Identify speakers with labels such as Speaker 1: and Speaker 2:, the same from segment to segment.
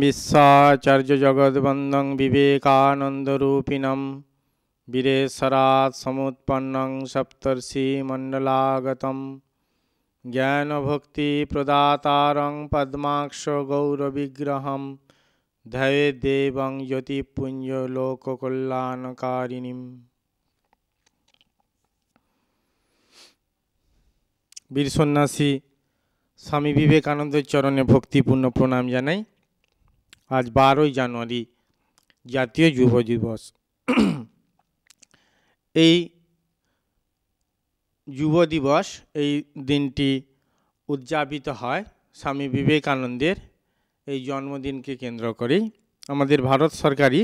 Speaker 1: विश्वाचार्यजगद्वन्दं विवेकानन्दरूपिणं वीरेशरात् समुत्पन्नं सप्तर्षिमण्डलागतं ज्ञानभक्तिप्रदातारं पद्माक्ष गौरविग्रहं धये देवं यतिपुञ्जलोककल्याणकारिणीम् বীর সন্ন্যাসী স্বামী বিবেকানন্দের চরণে ভক্তিপূর্ণ প্রণাম জানাই আজ বারোই জানুয়ারি জাতীয় যুব দিবস এই যুব দিবস এই দিনটি উদযাপিত হয় স্বামী বিবেকানন্দের এই জন্মদিনকে কেন্দ্র করেই আমাদের ভারত সরকারই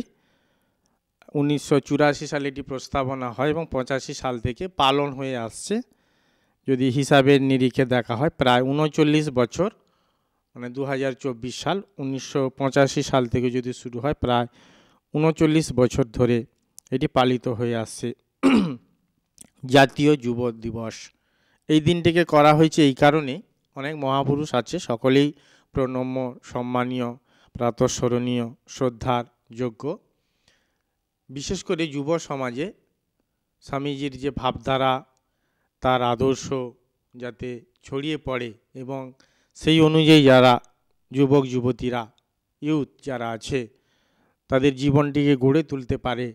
Speaker 1: উনিশশো সালে এটি প্রস্তাবনা হয় এবং পঁচাশি সাল থেকে পালন হয়ে আসছে যদি হিসাবের নিরিখে দেখা হয় প্রায় উনচল্লিশ বছর মানে দু সাল উনিশশো সাল থেকে যদি শুরু হয় প্রায় উনচল্লিশ বছর ধরে এটি পালিত হয়ে আসছে জাতীয় যুব দিবস এই দিনটিকে করা হয়েছে এই কারণে অনেক মহাপুরুষ আছে সকলেই প্রণম্য সম্মানীয় প্রাতঃস্মরণীয় শ্রদ্ধার যোগ্য বিশেষ করে যুব সমাজে স্বামীজির যে ভাবধারা তার আদর্শ যাতে ছড়িয়ে পড়ে এবং সেই অনুযায়ী যারা যুবক যুবতীরা ইউথ যারা আছে তাদের জীবনটিকে গড়ে তুলতে পারে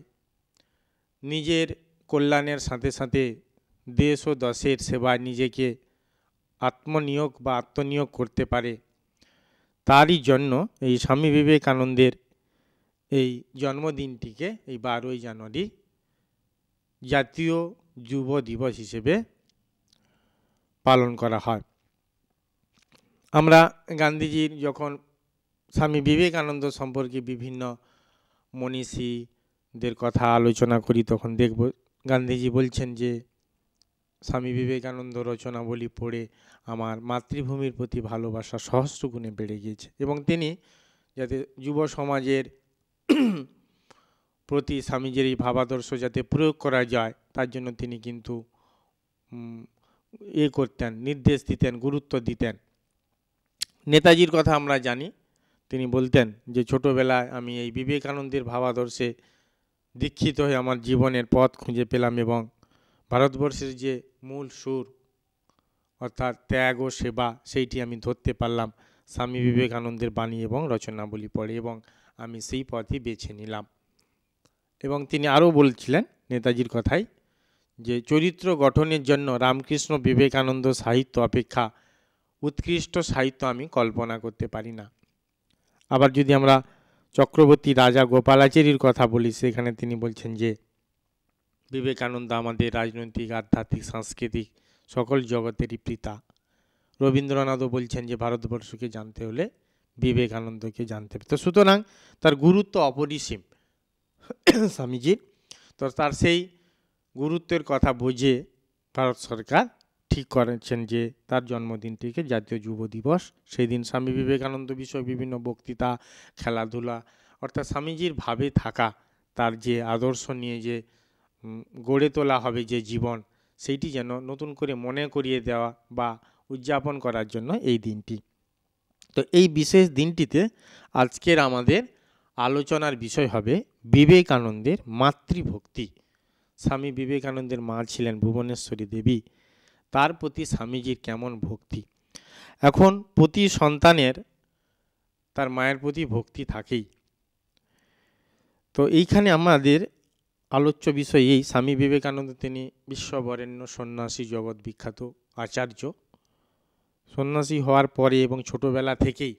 Speaker 1: নিজের কল্যাণের সাথে সাথে দেশ ও দশের সেবায় নিজেকে আত্মনিয়োগ বা আত্মনিয়োগ করতে পারে তারই জন্য এই স্বামী বিবেকানন্দের এই জন্মদিনটিকে এই বারোই জানুয়ারি জাতীয় যুব দিবস হিসেবে পালন করা হয় আমরা গান্ধীজির যখন স্বামী বিবেকানন্দ সম্পর্কে বিভিন্ন মনীষীদের কথা আলোচনা করি তখন দেখব গান্ধীজি বলছেন যে স্বামী বিবেকানন্দ রচনাবলী পড়ে আমার মাতৃভূমির প্রতি ভালোবাসা সহস্র গুণে বেড়ে গিয়েছে এবং তিনি যাতে যুব সমাজের প্রতি স্বামীজির এই ভাবাদর্শ যাতে প্রয়োগ করা যায় তার জন্য তিনি কিন্তু এ করতেন নির্দেশ দিতেন গুরুত্ব দিতেন নেতাজির কথা আমরা জানি তিনি বলতেন যে ছোটোবেলায় আমি এই বিবেকানন্দের ভাবাদর্শে দীক্ষিত হয়ে আমার জীবনের পথ খুঁজে পেলাম এবং ভারতবর্ষের যে মূল সুর অর্থাৎ ত্যাগ ও সেবা সেইটি আমি ধরতে পারলাম স্বামী বিবেকানন্দের বাণী এবং রচনাবলী পড়ে এবং আমি সেই পথই বেছে নিলাম এবং তিনি আরও বলছিলেন নেতাজির কথাই যে চরিত্র গঠনের জন্য রামকৃষ্ণ বিবেকানন্দ সাহিত্য অপেক্ষা উৎকৃষ্ট সাহিত্য আমি কল্পনা করতে পারি না আবার যদি আমরা চক্রবর্তী রাজা গোপালাচারীর কথা বলি সেখানে তিনি বলছেন যে বিবেকানন্দ আমাদের রাজনৈতিক আধ্যাত্মিক সাংস্কৃতিক সকল জগতেরই পিতা রবীন্দ্রনাথও বলছেন যে ভারতবর্ষকে জানতে হলে বিবেকানন্দকে জানতে হবে তো সুতরাং তার গুরুত্ব অপরিসীম স্বামীজির তো তার সেই গুরুত্বের কথা বুঝে ভারত সরকার ঠিক করেছেন যে তার জন্মদিনটিকে জাতীয় যুব দিবস সেই দিন স্বামী বিবেকানন্দ বিষয়ে বিভিন্ন বক্তৃতা খেলাধুলা অর্থাৎ স্বামীজির ভাবে থাকা তার যে আদর্শ নিয়ে যে গড়ে তোলা হবে যে জীবন সেইটি যেন নতুন করে মনে করিয়ে দেওয়া বা উদযাপন করার জন্য এই দিনটি তো এই বিশেষ দিনটিতে আজকের আমাদের আলোচনার বিষয় হবে বিবেকানন্দের মাতৃভক্তি স্বামী বিবেকানন্দের মা ছিলেন ভুবনেশ্বরী দেবী তার প্রতি স্বামীজির কেমন ভক্তি এখন প্রতি সন্তানের তার মায়ের প্রতি ভক্তি থাকেই তো এইখানে আমাদের আলোচ্য বিষয় এই স্বামী বিবেকানন্দ তিনি বিশ্ববরেণ্য সন্ন্যাসী জগৎ বিখ্যাত আচার্য সন্ন্যাসী হওয়ার পরে এবং ছোটবেলা থেকেই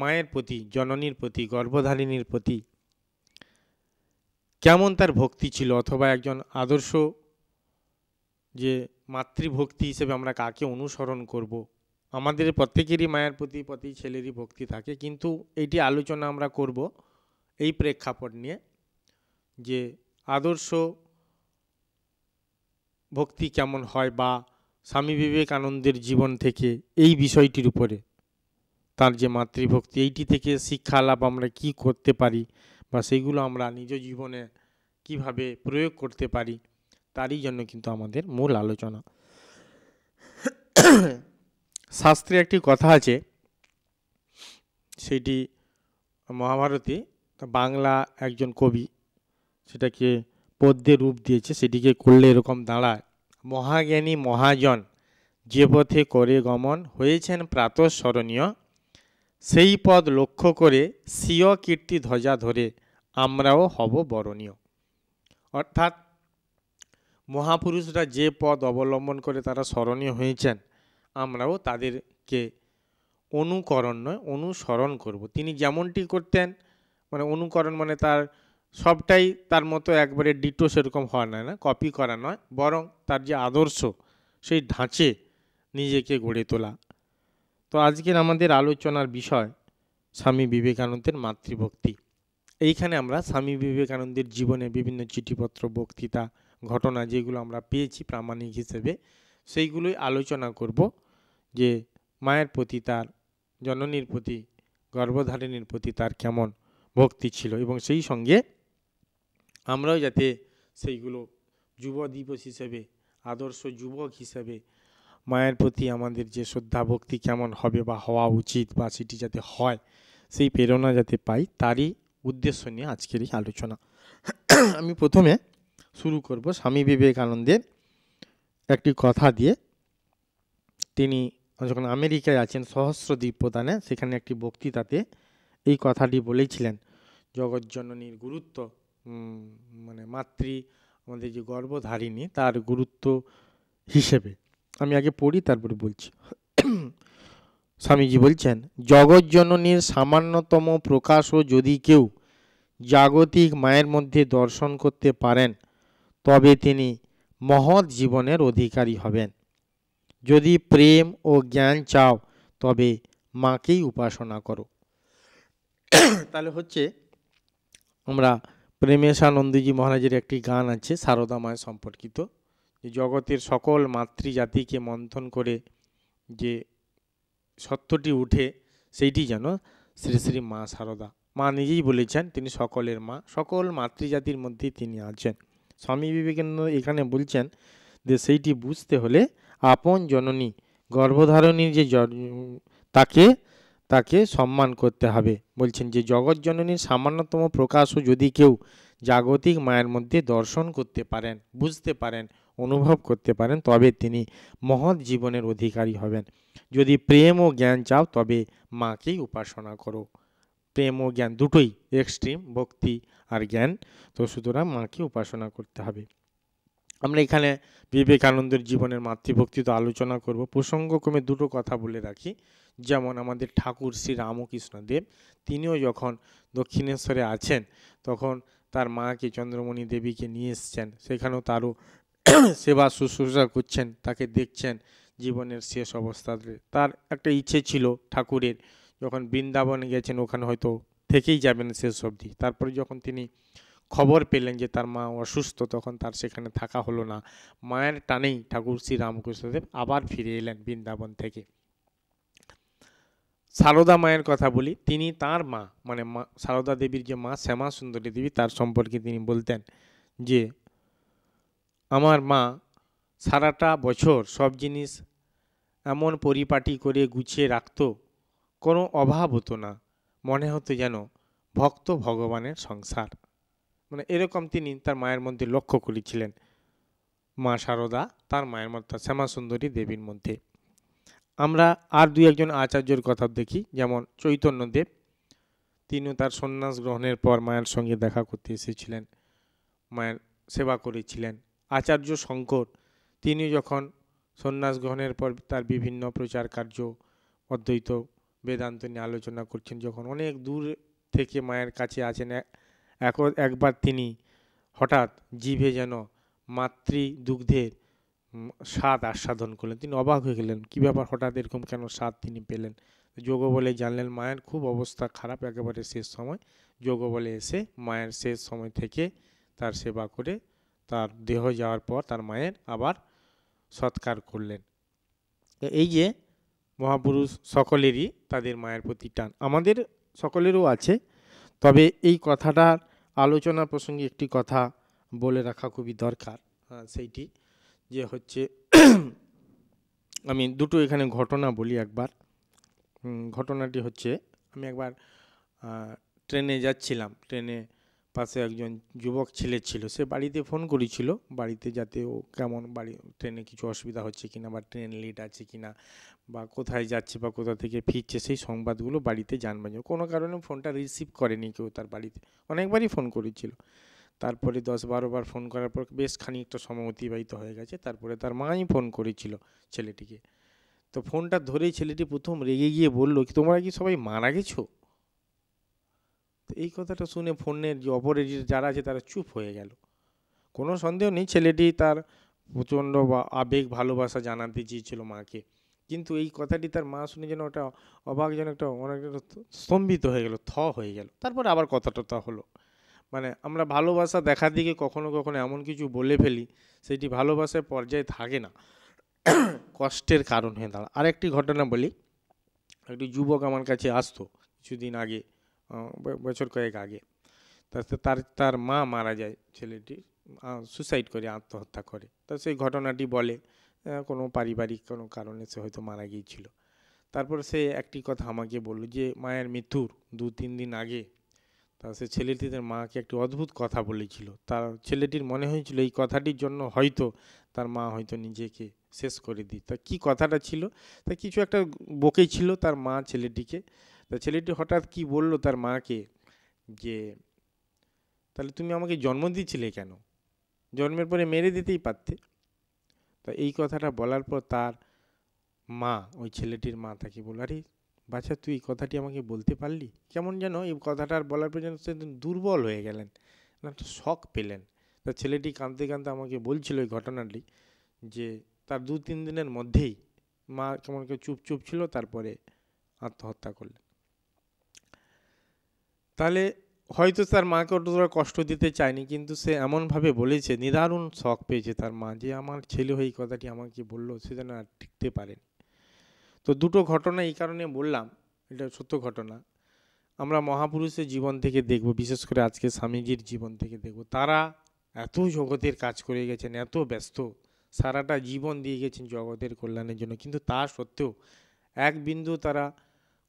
Speaker 1: মায়ের প্রতি জননীর প্রতি গর্ভধারিণীর প্রতি কেমন তার ভক্তি ছিল অথবা একজন আদর্শ যে মাতৃভক্তি হিসেবে আমরা কাকে অনুসরণ করব। আমাদের প্রত্যেকেরই মায়ের প্রতি প্রতি ছেলেরই ভক্তি থাকে কিন্তু এইটি আলোচনা আমরা করব এই প্রেক্ষাপট নিয়ে যে আদর্শ ভক্তি কেমন হয় বা স্বামী বিবেকানন্দের জীবন থেকে এই বিষয়টির উপরে তার যে মাতৃভক্তি এইটি থেকে শিক্ষা লাভ আমরা কি করতে পারি বা সেইগুলো আমরা নিজ জীবনে কিভাবে প্রয়োগ করতে পারি তারই জন্য কিন্তু আমাদের মূল আলোচনা শাস্ত্রে একটি কথা আছে সেটি মহাভারতে বাংলা একজন কবি সেটাকে পদ্যে রূপ দিয়েছে সেটিকে করলে এরকম দাঁড়ায় মহাজ্ঞানী মহাজন যে পথে করে গমন হয়েছেন প্রাতঃস্মরণীয় সেই পদ লক্ষ্য করে স্বীয় কীর্তি ধ্বজা ধরে আমরাও হব বরণীয় অর্থাৎ মহাপুরুষরা যে পদ অবলম্বন করে তারা স্মরণীয় হয়েছেন আমরাও তাদেরকে অনুকরণ নয় অনুসরণ করব। তিনি যেমনটি করতেন মানে অনুকরণ মানে তার সবটাই তার মতো একবারে ডিটো সেরকম হওয়া নয় না কপি করা নয় বরং তার যে আদর্শ সেই ধাঁচে নিজেকে গড়ে তোলা তো আজকের আমাদের আলোচনার বিষয় স্বামী বিবেকানন্দের মাতৃভক্তি এইখানে আমরা স্বামী বিবেকানন্দের জীবনে বিভিন্ন চিঠিপত্র বক্তৃতা ঘটনা যেগুলো আমরা পেয়েছি প্রামাণিক হিসেবে সেইগুলোই আলোচনা করব যে মায়ের প্রতি তার জননীর প্রতি গর্ভধারিণীর প্রতি তার কেমন ভক্তি ছিল এবং সেই সঙ্গে আমরাও যাতে সেইগুলো যুব দিবস হিসেবে আদর্শ যুবক হিসেবে মায়ের প্রতি আমাদের যে শ্রদ্ধা ভক্তি কেমন হবে বা হওয়া উচিত বা সেটি যাতে হয় সেই প্রেরণা যাতে পাই তারই উদ্দেশ্য নিয়ে আজকের এই আলোচনা আমি প্রথমে শুরু করব স্বামী বিবেকানন্দের একটি কথা দিয়ে তিনি যখন আমেরিকায় আছেন সহস্র প্রদানে সেখানে একটি বক্তৃতাতে এই কথাটি বলেছিলেন জগৎজননীর গুরুত্ব মানে মাতৃ আমাদের যে গর্ভধারিণী তার গুরুত্ব হিসেবে আমি আগে পড়ি তারপরে বলছি স্বামীজি বলছেন জগৎজননীর সামান্যতম প্রকাশও যদি কেউ জাগতিক মায়ের মধ্যে দর্শন করতে পারেন তবে তিনি মহৎ জীবনের অধিকারী হবেন যদি প্রেম ও জ্ঞান চাও তবে মাকেই উপাসনা করো তাহলে হচ্ছে আমরা প্রেমেশানন্দজি মহারাজের একটি গান আছে শারদামায় সম্পর্কিত জগতের সকল মাতৃজাতিকে মন্থন করে যে সত্যটি উঠে সেইটি যেন শ্রী শ্রী মা শারদা মা নিজেই বলেছেন তিনি সকলের মা সকল মাতৃজাতির মধ্যেই তিনি আছেন স্বামী বিবেকানন্দ এখানে বলছেন যে সেইটি বুঝতে হলে আপন জননী গর্ভধারণী যে তাকে তাকে সম্মান করতে হবে বলছেন যে জগৎ জননীর সামান্যতম প্রকাশও যদি কেউ জাগতিক মায়ের মধ্যে দর্শন করতে পারেন বুঝতে পারেন অনুভব করতে পারেন তবে তিনি মহৎ জীবনের অধিকারী হবেন যদি প্রেম ও জ্ঞান চাও তবে মাকেই উপাসনা করো প্রেম ও জ্ঞান দুটোই এক্সট্রিম ভক্তি আর জ্ঞান তো সুতরাং মাকে উপাসনা করতে হবে আমরা এখানে বিবেকানন্দের জীবনের মাতৃভক্তি তো আলোচনা করব প্রসঙ্গক্রমে দুটো কথা বলে রাখি যেমন আমাদের ঠাকুর শ্রী রামকৃষ্ণদেব তিনিও যখন দক্ষিণেশ্বরে আছেন তখন তার মাকে চন্দ্রমণি দেবীকে নিয়ে এসছেন সেখানেও তারও সেবা শুশ্রূষা করছেন তাকে দেখছেন জীবনের শেষ অবস্থাতে তার একটা ইচ্ছে ছিল ঠাকুরের যখন বৃন্দাবনে গেছেন ওখানে হয়তো থেকেই যাবেন শেষ অবধি তারপরে যখন তিনি খবর পেলেন যে তার মা অসুস্থ তখন তার সেখানে থাকা হলো না মায়ের টানেই ঠাকুর শ্রী রামকৃষ্ণদেব আবার ফিরে এলেন বৃন্দাবন থেকে সারদা মায়ের কথা বলি তিনি তার মা মানে মা সারদা দেবীর যে মা শ্যামা সুন্দরী দেবী তার সম্পর্কে তিনি বলতেন যে আমার মা সারাটা বছর সব জিনিস এমন পরিপাটি করে গুছিয়ে রাখত কোনো অভাব হতো না মনে হতো যেন ভক্ত ভগবানের সংসার মানে এরকম তিনি তার মায়ের মধ্যে লক্ষ্য করেছিলেন মা শারদা তার মায়ের শ্যামা শ্যামাসুন্দরী দেবীর মধ্যে আমরা আর দুই একজন আচার্যর কথা দেখি যেমন চৈতন্যদেব তিনিও তার সন্ন্যাস গ্রহণের পর মায়ের সঙ্গে দেখা করতে এসেছিলেন মায়ের সেবা করেছিলেন আচার্য শঙ্কর তিনি যখন সন্ন্যাস গ্রহণের পর তার বিভিন্ন প্রচার কার্য অদ্বৈত বেদান্ত নিয়ে আলোচনা করছেন যখন অনেক দূর থেকে মায়ের কাছে আছেন এক একবার তিনি হঠাৎ জিভে যেন মাতৃ দুগ্ধের স্বাদ আস্বাদন করলেন তিনি অবাক হয়ে গেলেন কী ব্যাপার হঠাৎ এরকম কেন স্বাদ তিনি পেলেন যোগ বলে জানলেন মায়ের খুব অবস্থা খারাপ একেবারে শেষ সময় যোগ বলে এসে মায়ের শেষ সময় থেকে তার সেবা করে তার দেহ যাওয়ার পর তার মায়ের আবার সৎকার করলেন এই যে মহাপুরুষ সকলেরই তাদের মায়ের প্রতি টান আমাদের সকলেরও আছে তবে এই কথাটার আলোচনা প্রসঙ্গে একটি কথা বলে রাখা খুবই দরকার হ্যাঁ, সেইটি যে হচ্ছে আমি দুটো এখানে ঘটনা বলি একবার ঘটনাটি হচ্ছে আমি একবার ট্রেনে যাচ্ছিলাম ট্রেনে পাশে একজন যুবক ছেলে ছিল সে বাড়িতে ফোন করেছিল বাড়িতে যাতে ও কেমন বাড়ি ট্রেনে কিছু অসুবিধা হচ্ছে কিনা বা ট্রেন লেট আছে কিনা বা কোথায় যাচ্ছে বা কোথা থেকে ফিরছে সেই সংবাদগুলো বাড়িতে জানবেন কোনো কারণে ফোনটা রিসিভ করেনি কেউ তার বাড়িতে অনেকবারই ফোন করেছিল তারপরে দশ বারোবার ফোন করার পর বেশ খানিকটা সময় অতিবাহিত হয়ে গেছে তারপরে তার মাই ফোন করেছিল ছেলেটিকে তো ফোনটা ধরেই ছেলেটি প্রথম রেগে গিয়ে বলল কি তোমরা কি সবাই মারা গেছো তো এই কথাটা শুনে ফোনের যে অপরেজিট যারা আছে তারা চুপ হয়ে গেল কোনো সন্দেহ নেই ছেলেটি তার প্রচণ্ড বা আবেগ ভালোবাসা জানাতে চেয়েছিল মাকে কিন্তু এই কথাটি তার মা শুনে যেন ওটা অবাক যেন একটা অনেকটা স্তম্ভিত হয়ে গেল থ হয়ে গেল তারপরে আবার কথাটা তা হলো মানে আমরা ভালোবাসা দেখা দিকে কখনো কখনো এমন কিছু বলে ফেলি সেটি ভালোবাসার পর্যায়ে থাকে না কষ্টের কারণ হয়ে দাঁড়া আরেকটি ঘটনা বলি একটি যুবক আমার কাছে আসতো কিছুদিন আগে বছর কয়েক আগে তার তার মা মারা যায় ছেলেটি সুসাইড করে আত্মহত্যা করে তা সেই ঘটনাটি বলে কোনো পারিবারিক কোনো কারণে সে হয়তো মারা গিয়েছিল তারপর সে একটি কথা আমাকে বলল যে মায়ের মৃত্যুর দু তিন দিন আগে তা সে ছেলেটিদের মাকে একটি অদ্ভুত কথা বলেছিল তার ছেলেটির মনে হয়েছিল এই কথাটির জন্য হয়তো তার মা হয়তো নিজেকে শেষ করে দিই তা কী কথাটা ছিল তা কিছু একটা বকে ছিল তার মা ছেলেটিকে তা ছেলেটি হঠাৎ কি বলল তার মাকে যে তাহলে তুমি আমাকে জন্ম দিয়েছিলে কেন জন্মের পরে মেরে দিতেই পারতে তা এই কথাটা বলার পর তার মা ওই ছেলেটির মা তাকে বলল আরে বাচ্চা তুই এই কথাটি আমাকে বলতে পারলি কেমন যেন এই কথাটা আর বলার পর যেন সে দুর্বল হয়ে গেলেন একটা শখ পেলেন তা ছেলেটি কাঁদতে কাঁদতে আমাকে বলছিল ওই ঘটনাটি যে তার দু তিন দিনের মধ্যেই মা কেমন কেউ চুপ চুপ ছিল তারপরে আত্মহত্যা করলেন তাহলে হয়তো তার মাকে অতটা কষ্ট দিতে চায়নি কিন্তু সে এমনভাবে বলেছে নিদারুণ শখ পেয়েছে তার মা যে আমার ছেলে হয়ে কথাটি আমাকে বললো সে যেন আর টিকতে পারেনি তো দুটো ঘটনা এই কারণে বললাম এটা সত্য ঘটনা আমরা মহাপুরুষের জীবন থেকে দেখব বিশেষ করে আজকে স্বামীজির জীবন থেকে দেখব তারা এত জগতের কাজ করে গেছেন এত ব্যস্ত সারাটা জীবন দিয়ে গেছেন জগতের কল্যাণের জন্য কিন্তু তা সত্ত্বেও এক বিন্দু তারা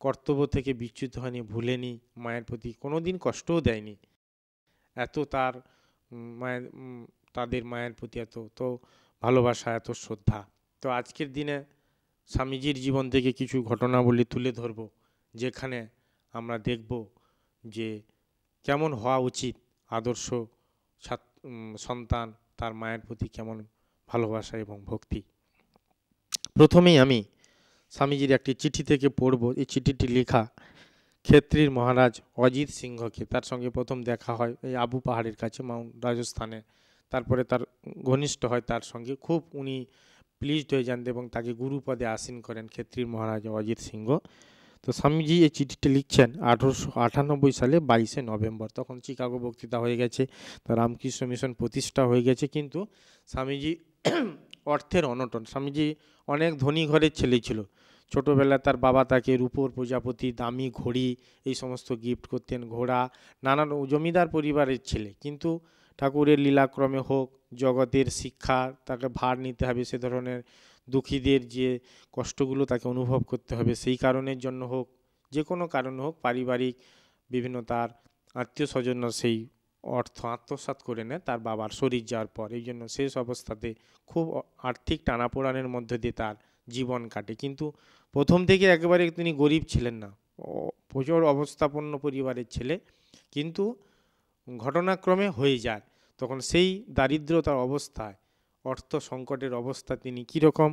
Speaker 1: কর্তব্য থেকে বিচ্যুত হয়নি ভুলেনি মায়ের প্রতি কোনো দিন কষ্টও দেয়নি এত তার মায়ের তাদের মায়ের প্রতি এত তো ভালোবাসা এত শ্রদ্ধা তো আজকের দিনে স্বামীজির জীবন থেকে কিছু ঘটনাবলী তুলে ধরব যেখানে আমরা দেখব যে কেমন হওয়া উচিত আদর্শ সন্তান তার মায়ের প্রতি কেমন ভালোবাসা এবং ভক্তি প্রথমেই আমি স্বামীজির একটি চিঠি থেকে পড়ব এই চিঠিটি লেখা ক্ষেত্রীর মহারাজ অজিত সিংহকে তার সঙ্গে প্রথম দেখা হয় এই আবু পাহাড়ের কাছে মাউন্ট রাজস্থানে তারপরে তার ঘনিষ্ঠ হয় তার সঙ্গে খুব উনি প্লিজড হয়ে যান এবং তাকে গুরুপদে আসীন করেন ক্ষেত্রীর মহারাজ অজিত সিংহ তো স্বামীজি এই চিঠিটি লিখছেন আঠারোশো আটানব্বই সালে বাইশে নভেম্বর তখন চিকাগো বক্তৃতা হয়ে গেছে তা রামকৃষ্ণ মিশন প্রতিষ্ঠা হয়ে গেছে কিন্তু স্বামীজি অর্থের অনটন স্বামীজি অনেক ধনী ঘরের ছেলে ছিল ছোটোবেলায় তার বাবা তাকে রূপোর প্রজাপতি দামি ঘড়ি এই সমস্ত গিফট করতেন ঘোড়া নানান জমিদার পরিবারের ছেলে কিন্তু ঠাকুরের লীলাক্রমে হোক জগতের শিক্ষা তাকে ভার নিতে হবে সে ধরনের দুঃখীদের যে কষ্টগুলো তাকে অনুভব করতে হবে সেই কারণের জন্য হোক যে কোনো কারণে হোক পারিবারিক বিভিন্ন তার আত্মীয় স্বজনরা সেই অর্থ আত্মসাত করে নেয় তার বাবার শরীর যাওয়ার পর এই জন্য শেষ অবস্থাতে খুব আর্থিক টানাপোড়ানের মধ্যে দিয়ে তার জীবন কাটে কিন্তু প্রথম থেকে একেবারে তিনি গরিব ছিলেন না প্রচুর অবস্থাপন্ন পরিবারের ছেলে কিন্তু ঘটনাক্রমে হয়ে যায় তখন সেই দারিদ্রতার অবস্থায় অর্থ সংকটের অবস্থা তিনি কীরকম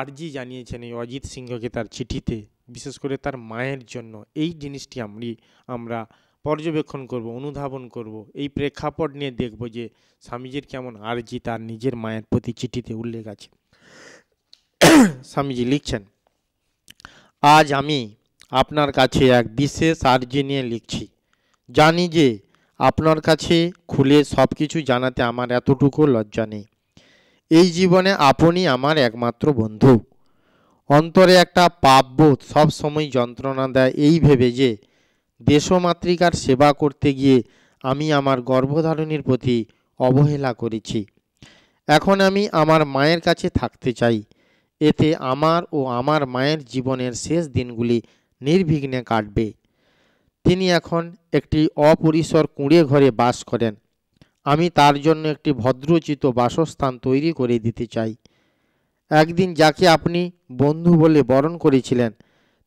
Speaker 1: আর্জি জানিয়েছেন এই অজিত সিংহকে তার চিঠিতে বিশেষ করে তার মায়ের জন্য এই জিনিসটি আমি আমরা পর্যবেক্ষণ করব অনুধাবন করব এই প্রেক্ষাপট নিয়ে দেখব যে স্বামীজির কেমন আর্জি তার নিজের মায়ের প্রতি চিঠিতে উল্লেখ আছে স্বামীজি লিখছেন আজ আমি আপনার কাছে এক বিশেষ আর্জি নিয়ে লিখছি জানি যে আপনার কাছে খুলে সব কিছু জানাতে আমার এতটুকু লজ্জা নেই এই জীবনে আপনি আমার একমাত্র বন্ধু অন্তরে একটা পাপবোধ সবসময় যন্ত্রণা দেয় এই ভেবে যে দেশমাতৃকার সেবা করতে গিয়ে আমি আমার গর্ভধারণের প্রতি অবহেলা করেছি এখন আমি আমার মায়ের কাছে থাকতে চাই এতে আমার ও আমার মায়ের জীবনের শেষ দিনগুলি নির্বিঘ্নে কাটবে তিনি এখন একটি অপরিসর কুঁড়ে ঘরে বাস করেন আমি তার জন্য একটি ভদ্রচিত বাসস্থান তৈরি করে দিতে চাই একদিন যাকে আপনি বন্ধু বলে বরণ করেছিলেন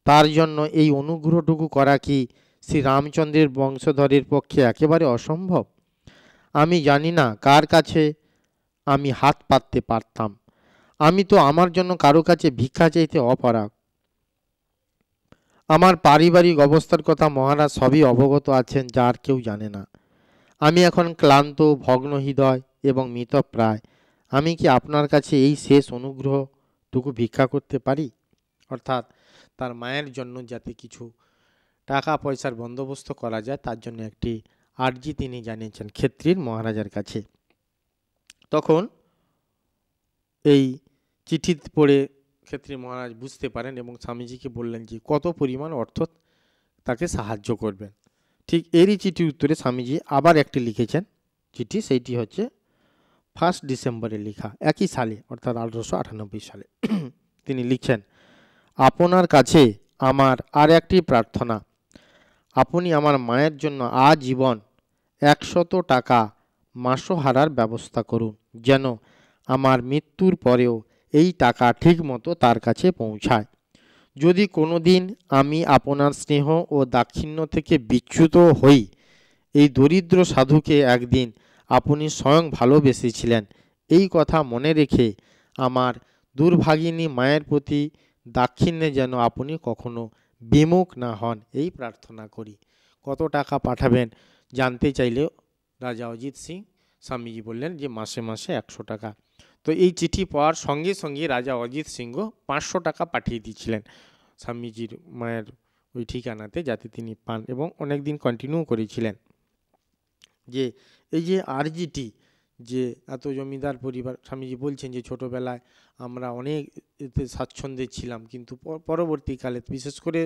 Speaker 1: তার জন্য এই অনুগ্রহটুকু করা কি শ্রী রামচন্দ্রের বংশধরের পক্ষে একেবারে অসম্ভব আমি জানি না কার কাছে আমি হাত পাততে পারতাম আমি তো আমার জন্য কারো কাছে ভিক্ষা চাইতে অপারাগ আমার পারিবারিক অবস্থার কথা মহারাজ সবই অবগত আছেন যার কেউ জানে না আমি এখন ক্লান্ত ভগ্ন হৃদয় এবং মৃতপ্রায় আমি কি আপনার কাছে এই শেষ অনুগ্রহটুকু ভিক্ষা করতে পারি অর্থাৎ তার মায়ের জন্য যাতে কিছু টাকা পয়সার বন্দোবস্ত করা যায় তার জন্য একটি আর্জি তিনি জানিয়েছেন ক্ষেত্রীর মহারাজার কাছে তখন এই চিঠি পড়ে ক্ষেত্রে মহারাজ বুঝতে পারেন এবং স্বামীজিকে বললেন যে কত পরিমাণ অর্থ তাকে সাহায্য করবেন ঠিক এরই চিঠি উত্তরে স্বামীজি আবার একটি লিখেছেন চিঠি সেইটি হচ্ছে ফার্স্ট ডিসেম্বরে লেখা একই সালে অর্থাৎ আঠেরোশো আটানব্বই সালে তিনি লিখছেন আপনার কাছে আমার আর একটি প্রার্থনা আপনি আমার মায়ের জন্য আজীবন একশত টাকা মাসহারার ব্যবস্থা করুন যেন আমার মৃত্যুর পরেও এই টাকা ঠিকমতো তার কাছে পৌঁছায় যদি কোনো দিন আমি আপনার স্নেহ ও দাক্ষিণ্য থেকে বিচ্যুত হই এই দরিদ্র সাধুকে একদিন আপনি স্বয়ং ভালোবেসেছিলেন এই কথা মনে রেখে আমার দুর্ভাগিনী মায়ের প্রতি দাক্ষিণ্যে যেন আপনি কখনো বিমুখ না হন এই প্রার্থনা করি কত টাকা পাঠাবেন জানতে চাইলেও রাজা অজিত সিং স্বামীজি বললেন যে মাসে মাসে একশো টাকা তো এই চিঠি পাওয়ার সঙ্গে সঙ্গে রাজা অজিত সিংহ পাঁচশো টাকা পাঠিয়ে দিয়েছিলেন স্বামীজির মায়ের ওই ঠিকানাতে যাতে তিনি পান এবং অনেক দিন কন্টিনিউ করেছিলেন যে এই যে আরজিটি যে এত জমিদার পরিবার স্বামীজি বলছেন যে ছোটোবেলায় আমরা অনেক এতে স্বাচ্ছন্দ্যে ছিলাম কিন্তু পরবর্তীকালে বিশেষ করে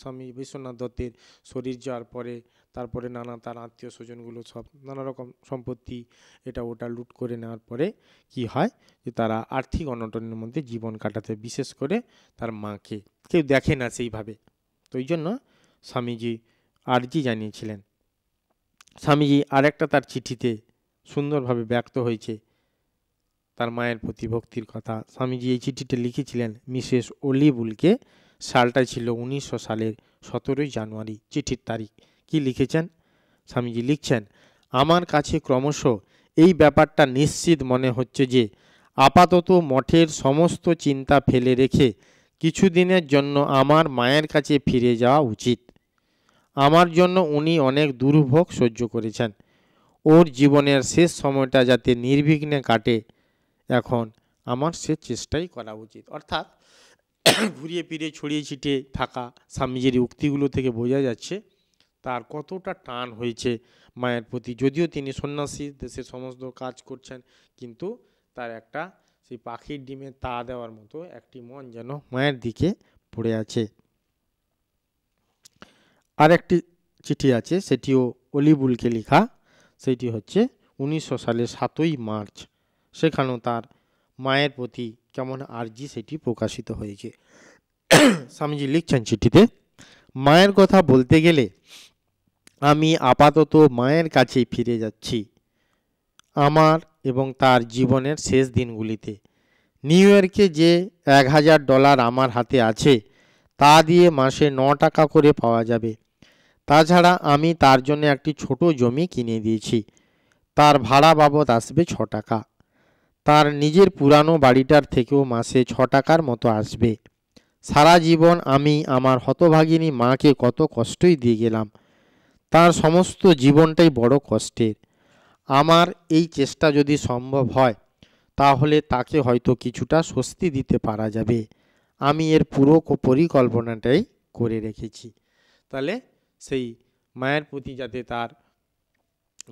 Speaker 1: স্বামী বিশ্বনাথ দত্তের শরীর যাওয়ার পরে তারপরে নানা তার আত্মীয় স্বজনগুলো সব নানা রকম সম্পত্তি এটা ওটা লুট করে নেওয়ার পরে কি হয় যে তারা আর্থিক অনটনের মধ্যে জীবন কাটাতে বিশেষ করে তার মাকে কেউ দেখে না সেইভাবে তো ওই জন্য স্বামীজি আর্জি জানিয়েছিলেন স্বামীজি আরেকটা তার চিঠিতে সুন্দরভাবে ব্যক্ত হয়েছে তার মায়ের প্রতি ভক্তির কথা স্বামীজি এই চিঠিতে লিখেছিলেন মিসেস ওলিবুলকে সালটা ছিল উনিশশো সালের সতেরোই জানুয়ারি চিঠির তারিখ কি লিখেছেন স্বামীজি লিখছেন আমার কাছে ক্রমশ এই ব্যাপারটা নিশ্চিত মনে হচ্ছে যে আপাতত মঠের সমস্ত চিন্তা ফেলে রেখে কিছুদিনের জন্য আমার মায়ের কাছে ফিরে যাওয়া উচিত আমার জন্য উনি অনেক দুর্ভোগ সহ্য করেছেন ওর জীবনের শেষ সময়টা যাতে নির্বিঘ্নে কাটে এখন আমার সে চেষ্টাই করা উচিত অর্থাৎ ঘুরিয়ে ফিরিয়ে ছড়িয়ে ছিটিয়ে থাকা স্বামীজির উক্তিগুলো থেকে বোঝা যাচ্ছে তার কতটা টান হয়েছে মায়ের প্রতি যদিও তিনি সন্ন্যাসী দেশে সমস্ত কাজ করছেন কিন্তু তার একটা সেই পাখির ডিমে তা দেওয়ার মতো একটি মন যেন মায়ের দিকে পড়ে আছে আর একটি চিঠি আছে সেটিও অলিবুলকে লেখা সেটি হচ্ছে উনিশশো সালের সাতই মার্চ সেখানেও তার মায়ের প্রতি কেমন আর্জি সেটি প্রকাশিত হয়েছে স্বামীজি লিখছেন চিঠিতে মায়ের কথা বলতে গেলে আমি আপাতত মায়ের কাছেই ফিরে যাচ্ছি আমার এবং তার জীবনের শেষ দিনগুলিতে নিউ ইয়র্কে যে এক হাজার ডলার আমার হাতে আছে তা দিয়ে মাসে ন টাকা করে পাওয়া যাবে তাছাড়া আমি তার জন্য একটি ছোট জমি কিনে দিয়েছি তার ভাড়া বাবদ আসবে ছ টাকা তার নিজের পুরানো বাড়িটার থেকেও মাসে ছ টাকার মতো আসবে সারা জীবন আমি আমার হতভাগিনী মাকে কত কষ্টই দিয়ে গেলাম তার সমস্ত জীবনটাই বড় কষ্টের আমার এই চেষ্টা যদি সম্ভব হয় তাহলে তাকে হয়তো কিছুটা স্বস্তি দিতে পারা যাবে আমি এর পুরো পরিকল্পনাটাই করে রেখেছি তাহলে সেই মায়ের প্রতি যাতে তার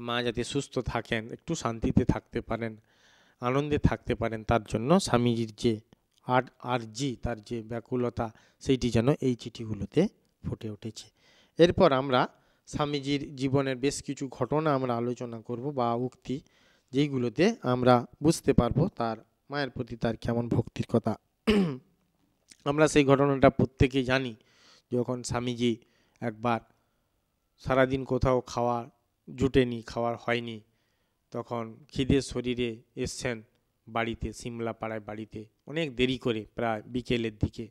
Speaker 1: মা যাতে সুস্থ থাকেন একটু শান্তিতে থাকতে পারেন আনন্দে থাকতে পারেন তার জন্য স্বামীজির যে আর আরজি তার যে ব্যাকুলতা সেইটি যেন এই চিঠিগুলোতে ফুটে উঠেছে এরপর আমরা স্বামীজির জীবনের বেশ কিছু ঘটনা আমরা আলোচনা করব বা উক্তি যেইগুলোতে আমরা বুঝতে পারবো তার মায়ের প্রতি তার কেমন ভক্তির কথা আমরা সেই ঘটনাটা প্রত্যেকেই জানি যখন স্বামীজি একবার সারাদিন কোথাও খাওয়া জুটেনি খাওয়ার হয়নি তখন খিদে শরীরে এসছেন বাড়িতে সিমলা পাড়ায় বাড়িতে অনেক দেরি করে প্রায় বিকেলের দিকে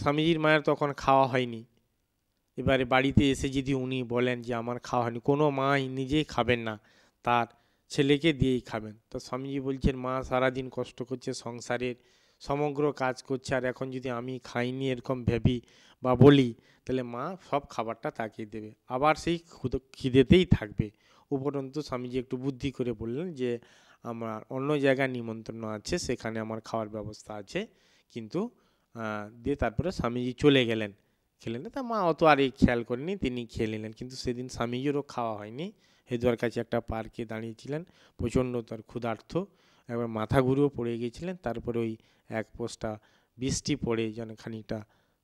Speaker 1: স্বামীজির মায়ের তখন খাওয়া হয়নি এবারে বাড়িতে এসে যদি উনি বলেন যে আমার খাওয়া হয়নি কোনো মাই নিজেই খাবেন না তার ছেলেকে দিয়েই খাবেন তো স্বামীজি বলছেন মা সারাদিন কষ্ট করছে সংসারের সমগ্র কাজ করছে আর এখন যদি আমি খাইনি এরকম ভেবি বা বলি তাহলে মা সব খাবারটা তাকে দেবে আবার সেই খিদেতেই থাকবে উপরন্তু স্বামীজি একটু বুদ্ধি করে বললেন যে আমার অন্য জায়গায় নিমন্ত্রণ আছে সেখানে আমার খাওয়ার ব্যবস্থা আছে কিন্তু দিয়ে তারপরে স্বামীজি চলে গেলেন খেলেন তা মা অত আর এই খেয়াল করেনি তিনি খেয়ে নিলেন কিন্তু সেদিন স্বামীজিরও খাওয়া হয়নি হেদুয়ার কাছে একটা পার্কে দাঁড়িয়েছিলেন প্রচণ্ড তার ক্ষুধার্থ একবার মাথা ঘুরেও পড়ে গিয়েছিলেন তারপরে ওই এক পোস্টা বৃষ্টি পড়ে যেন খানিকটা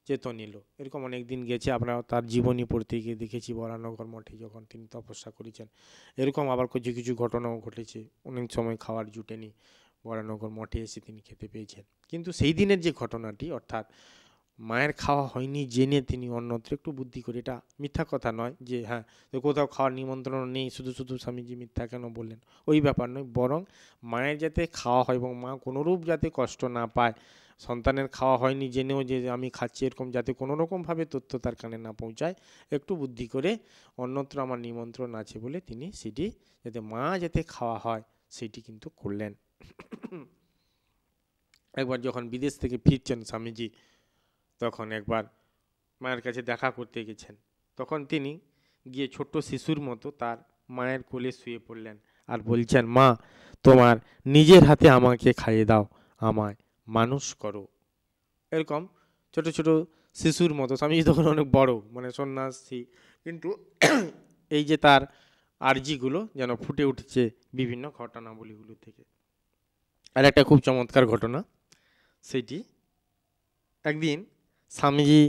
Speaker 1: চেতন নিল এরকম অনেক দিন গেছে আমরা তার জীবনী পড়তে গিয়ে দেখেছি বরানগর মঠে যখন তিনি তপস্যা করেছেন এরকম আবার কিছু কিছু ঘটনাও ঘটেছে অনেক সময় খাওয়ার জুটেনি বরানগর মঠে এসে তিনি খেতে পেয়েছেন কিন্তু সেই দিনের যে ঘটনাটি অর্থাৎ মায়ের খাওয়া হয়নি জেনে তিনি অন্যত্র একটু বুদ্ধি করে এটা মিথ্যা কথা নয় যে হ্যাঁ কোথাও খাওয়ার নিমন্ত্রণ নেই শুধু শুধু স্বামীজি মিথ্যা কেন বললেন ওই ব্যাপার নয় বরং মায়ের যাতে খাওয়া হয় এবং মা কোনোরূপ যাতে কষ্ট না পায় সন্তানের খাওয়া হয়নি জেনেও যে আমি খাচ্ছি এরকম যাতে কোনো রকমভাবে তথ্য তার কানে না পৌঁছায় একটু বুদ্ধি করে অন্যত্র আমার নিমন্ত্রণ আছে বলে তিনি সেটি যাতে মা যাতে খাওয়া হয় সেটি কিন্তু করলেন একবার যখন বিদেশ থেকে ফিরছেন স্বামীজি তখন একবার মায়ের কাছে দেখা করতে গেছেন তখন তিনি গিয়ে ছোট্ট শিশুর মতো তার মায়ের কোলে শুয়ে পড়লেন আর বলছেন মা তোমার নিজের হাতে আমাকে খাইয়ে দাও আমায় মানুষ করো এরকম ছোট ছোট শিশুর মতো স্বামী তখন অনেক বড় মানে সন্ন্যাসী কিন্তু এই যে তার আর্জিগুলো যেন ফুটে উঠেছে বিভিন্ন ঘটনাবলীগুলো থেকে আর একটা খুব চমৎকার ঘটনা সেটি একদিন স্বামীজি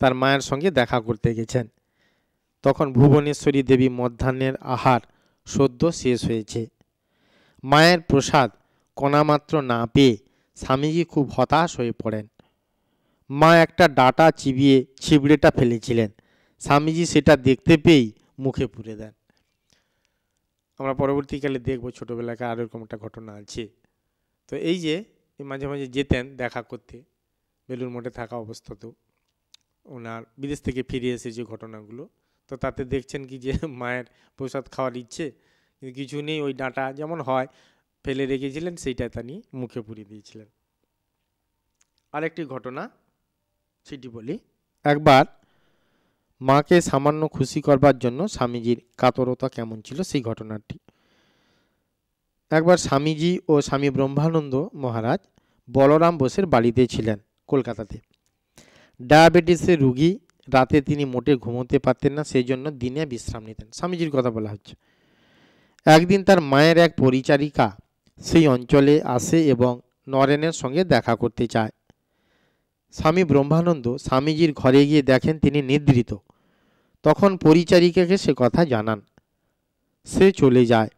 Speaker 1: তার মায়ের সঙ্গে দেখা করতে গেছেন তখন ভুবনেশ্বরী দেবী মধ্যাহ্নের আহার সদ্য শেষ হয়েছে মায়ের প্রসাদ কণামাত্র না পেয়ে স্বামীজি খুব হতাশ হয়ে পড়েন মা একটা ডাটা চিবিয়ে ছিবড়েটা ফেলেছিলেন স্বামীজি সেটা দেখতে পেয়েই মুখে পুরে দেন আমরা পরবর্তীকালে দেখব ছোটোবেলাকে আরও এরকম একটা ঘটনা আছে তো এই যে মাঝে মাঝে যেতেন দেখা করতে বেলুর মঠে থাকা অবস্থাতেও ওনার বিদেশ থেকে ফিরে এসে যে ঘটনাগুলো তো তাতে দেখছেন কি যে মায়ের প্রসাদ খাওয়ার ইচ্ছে কিন্তু কিছু নেই ওই ডাঁটা যেমন হয় ফেলে রেখেছিলেন সেইটা নিয়ে মুখে পুড়িয়ে দিয়েছিলেন আরেকটি ঘটনা সেটি বলি একবার মাকে সামান্য খুশি করবার জন্য স্বামীজির কাতরতা কেমন ছিল সেই ঘটনাটি একবার স্বামীজি ও স্বামী ব্রহ্মানন্দ মহারাজ বলরাম বোসের বাড়িতে ছিলেন কলকাতাতে ডায়াবেটিসে রুগী রাতে তিনি মোটে ঘুমোতে পারতেন না সেই জন্য দিনে বিশ্রাম নিতেন স্বামীজির কথা বলা হচ্ছে একদিন তার মায়ের এক পরিচারিকা সেই অঞ্চলে আসে এবং নরেনের সঙ্গে দেখা করতে চায় স্বামী ব্রহ্মানন্দ স্বামীজির ঘরে গিয়ে দেখেন তিনি নিদ্রিত তখন পরিচারিকাকে সে কথা জানান সে চলে যায়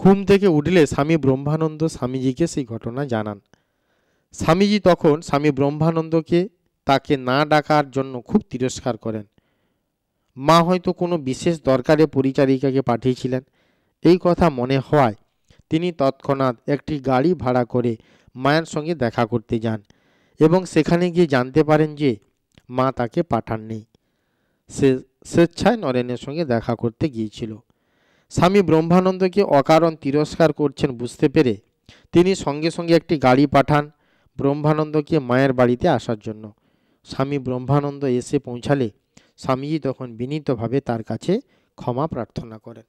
Speaker 1: ঘুম থেকে উঠলে স্বামী ব্রহ্মানন্দ স্বামীজিকে সেই ঘটনা জানান স্বামীজি তখন স্বামী ব্রহ্মানন্দকে তাকে না ডাকার জন্য খুব তিরস্কার করেন মা হয়তো কোনো বিশেষ দরকারে পরিচারিকাকে পাঠিয়েছিলেন এই কথা মনে হওয়ায় তিনি তৎক্ষণাৎ একটি গাড়ি ভাড়া করে মায়ের সঙ্গে দেখা করতে যান এবং সেখানে গিয়ে জানতে পারেন যে মা তাকে পাঠাননি সে স্বেচ্ছায় নরেনের সঙ্গে দেখা করতে গিয়েছিল স্বামী ব্রহ্মানন্দকে অকারণ তিরস্কার করছেন বুঝতে পেরে তিনি সঙ্গে সঙ্গে একটি গাড়ি পাঠান ব্রহ্মানন্দকে মায়ের বাড়িতে আসার জন্য স্বামী ব্রহ্মানন্দ এসে পৌঁছালে স্বামীজি তখন বিনীতভাবে তার কাছে ক্ষমা প্রার্থনা করেন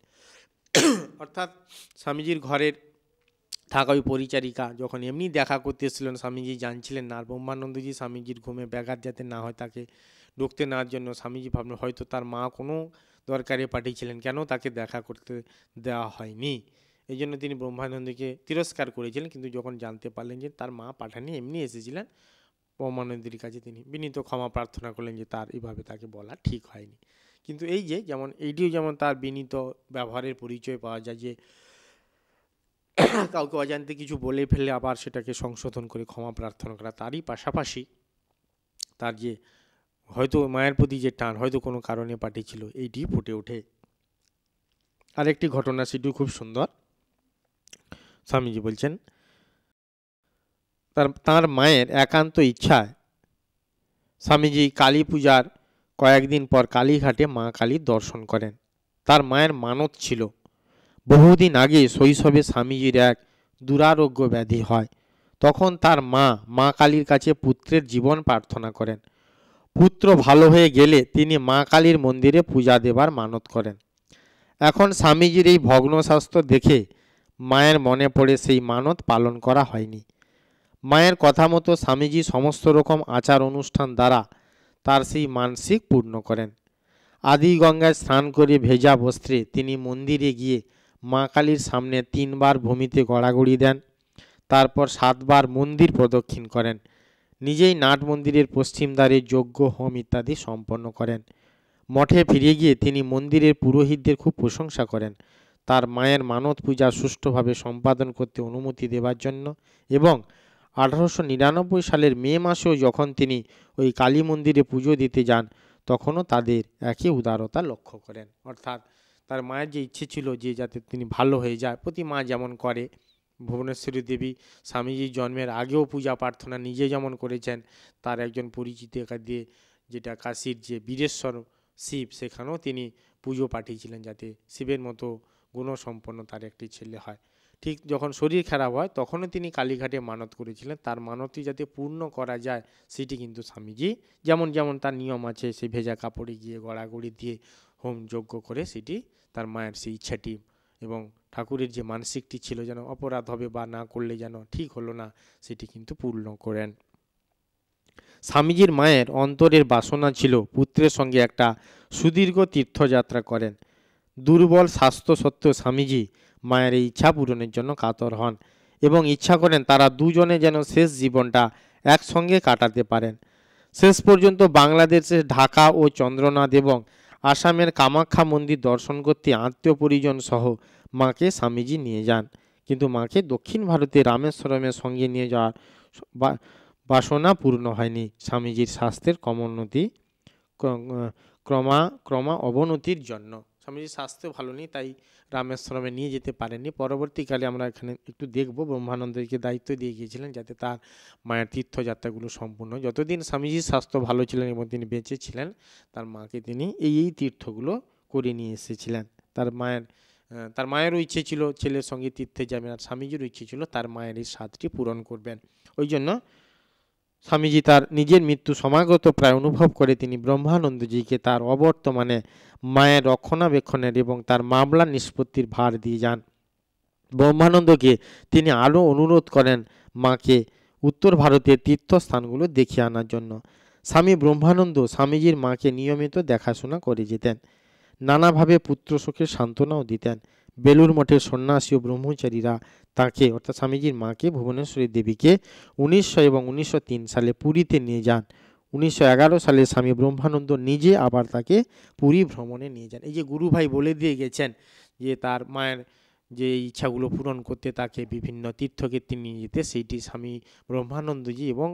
Speaker 1: অর্থাৎ স্বামীজির ঘরের থাকা ওই পরিচারিকা যখন এমনি দেখা করতে এসেছিলেন স্বামীজি জানছিলেন না আর ব্রহ্মানন্দজি স্বামীজির ঘুমে ব্যাঘাত যাতে না হয় তাকে ঢুকতে নেওয়ার জন্য স্বামীজি ভাবলেন হয়তো তার মা কোনো দরকারে পাঠিয়েছিলেন কেন তাকে দেখা করতে দেওয়া হয়নি এই জন্য তিনি ব্রহ্মানন্দকে তিরস্কার করেছিলেন কিন্তু যখন জানতে পারলেন যে তার মা পাঠানি এমনি এসেছিলেন ব্রহ্মানন্দীর কাছে তিনি বিনীত ক্ষমা প্রার্থনা করলেন যে তার এভাবে তাকে বলা ঠিক হয়নি কিন্তু এই যে যেমন এইটিও যেমন তার বিনীত ব্যবহারের পরিচয় পাওয়া যায় যে কাউকে অজান্তে কিছু বলে ফেলে আবার সেটাকে সংশোধন করে ক্ষমা প্রার্থনা করা তারই পাশাপাশি তার যে হয়তো মায়ের প্রতি যে টান হয়তো কোনো কারণে পাঠিয়েছিল এইটি ফুটে ওঠে আরেকটি ঘটনা সেটিও খুব সুন্দর স্বামীজি বলছেন তার তাঁর মায়ের একান্ত ইচ্ছায় স্বামীজি কালী পূজার কয়েকদিন পর কালীঘাটে মা কালী দর্শন করেন তার মায়ের মানত ছিল বহুদিন আগে শৈশবে স্বামীজির এক দুরারোগ্য ব্যাধি হয় তখন তার মা মা কালীর কাছে পুত্রের জীবন প্রার্থনা করেন পুত্র ভালো হয়ে গেলে তিনি মা কালীর মন্দিরে পূজা দেবার মানত করেন এখন স্বামীজির এই ভগ্নস্বাস্থ্য দেখে মায়ের মনে পড়ে সেই মানত পালন করা হয়নি মায়ের কথা মতো স্বামীজি সমস্ত রকম আচার অনুষ্ঠান দ্বারা তার সেই মানসিক পূর্ণ করেন আদি গঙ্গায় স্নান করে ভেজা বস্ত্রে তিনি মন্দিরে গিয়ে মা কালীর সামনে তিনবার ভূমিতে গড়াগড়ি দেন তারপর সাতবার মন্দির প্রদক্ষিণ করেন নিজেই নাট মন্দিরের পশ্চিম দ্বারে যজ্ঞ হোম ইত্যাদি সম্পন্ন করেন মঠে ফিরে গিয়ে তিনি মন্দিরের পুরোহিতদের খুব প্রশংসা করেন তার মায়ের মানত পূজা সুষ্ঠুভাবে সম্পাদন করতে অনুমতি দেবার জন্য এবং আঠারোশো নিরানব্বই সালের মে মাসেও যখন তিনি ওই কালী মন্দিরে পুজো দিতে যান তখনও তাদের একই উদারতা লক্ষ্য করেন অর্থাৎ তার মায়ের যে ইচ্ছে ছিল যে যাতে তিনি ভালো হয়ে যায় প্রতি মা যেমন করে ভুবনেশ্বরী দেবী স্বামীজির জন্মের আগেও পূজা প্রার্থনা নিজে যেমন করেছেন তার একজন পরিচিত দিয়ে যেটা কাশীর যে বীরেশ্বর শিব সেখানেও তিনি পুজো পাঠিয়েছিলেন যাতে শিবের মতো গুণসম্পন্ন তার একটি ছেলে হয় ঠিক যখন শরীর খারাপ হয় তখনও তিনি কালীঘাটে মানত করেছিলেন তার মানতটি যাতে পূর্ণ করা যায় সেটি কিন্তু স্বামীজি যেমন যেমন তার নিয়ম আছে সেই ভেজা কাপড়ে গিয়ে গড়াগড়ি দিয়ে হোম যজ্ঞ করে সেটি তার মায়ের সেই ইচ্ছাটি এবং ঠাকুরের যে মানসিকটি ছিল যেন অপরাধ হবে বা না করলে যেন ঠিক হলো না সেটি কিন্তু পূর্ণ করেন স্বামীজির মায়ের অন্তরের বাসনা ছিল পুত্রের সঙ্গে একটা সুদীর্ঘ তীর্থযাত্রা করেন দুর্বল স্বাস্থ্য সত্ত্বেও স্বামীজি মায়ের এই ইচ্ছা পূরণের জন্য কাতর হন এবং ইচ্ছা করেন তারা দুজনে যেন শেষ জীবনটা একসঙ্গে কাটাতে পারেন শেষ পর্যন্ত বাংলাদেশের ঢাকা ও চন্দ্রনাথ এবং আসামের কামাখ্যা মন্দির দর্শন করতে আত্মীয় পরিজন সহ মাকে স্বামীজি নিয়ে যান কিন্তু মাকে দক্ষিণ ভারতে রামেশ্বরমের সঙ্গে নিয়ে যাওয়ার বাসনা পূর্ণ হয়নি স্বামীজির স্বাস্থ্যের ক্রমোন্নতি ক্রমা ক্রমা অবনতির জন্য স্বামীজির স্বাস্থ্য ভালো নেই তাই রামেশ্বরমে নিয়ে যেতে পারেননি পরবর্তীকালে আমরা এখানে একটু দেখব ব্রহ্মানন্দকে দায়িত্ব দিয়ে গিয়েছিলেন যাতে তার মায়ের তীর্থযাত্রাগুলো সম্পূর্ণ যতদিন স্বামীজির স্বাস্থ্য ভালো ছিলেন এবং তিনি বেঁচে ছিলেন তার মাকে তিনি এই এই তীর্থগুলো করে নিয়ে এসেছিলেন তার মায়ের তার মায়েরও ইচ্ছে ছিল ছেলের সঙ্গে তীর্থে যাবেন আর স্বামীজিরও ইচ্ছে ছিল তার মায়ের এই স্বাদটি পূরণ করবেন ওই জন্য স্বামীজি তার নিজের মৃত্যু সমাগত প্রায় অনুভব করে তিনি ব্রহ্মানন্দজিকে তার অবর্তমানে মায়ের রক্ষণাবেক্ষণের এবং তার মামলা নিষ্পত্তির ভার দিয়ে যান ব্রহ্মানন্দকে তিনি আরও অনুরোধ করেন মাকে উত্তর ভারতের তীর্থস্থানগুলো দেখে আনার জন্য স্বামী ব্রহ্মানন্দ স্বামীজির মাকে নিয়মিত দেখাশোনা করে যেতেন নানাভাবে পুত্রশোকের সান্ত্বনাও দিতেন বেলুর মঠের সন্ন্যাসী ও ব্রহ্মচারীরা তাকে অর্থাৎ স্বামীজির মাকে ভুবনেশ্বরী দেবীকে উনিশশো এবং উনিশশো সালে পুরীতে নিয়ে যান উনিশশো সালে স্বামী ব্রহ্মানন্দ নিজে আবার তাকে পুরী ভ্রমণে নিয়ে যান এই যে গুরুভাই বলে দিয়ে গেছেন যে তার মায়ের যে ইচ্ছাগুলো পূরণ করতে তাকে বিভিন্ন তীর্থক্ষেত্রে নিয়ে যেতে সেইটি স্বামী ব্রহ্মানন্দজি এবং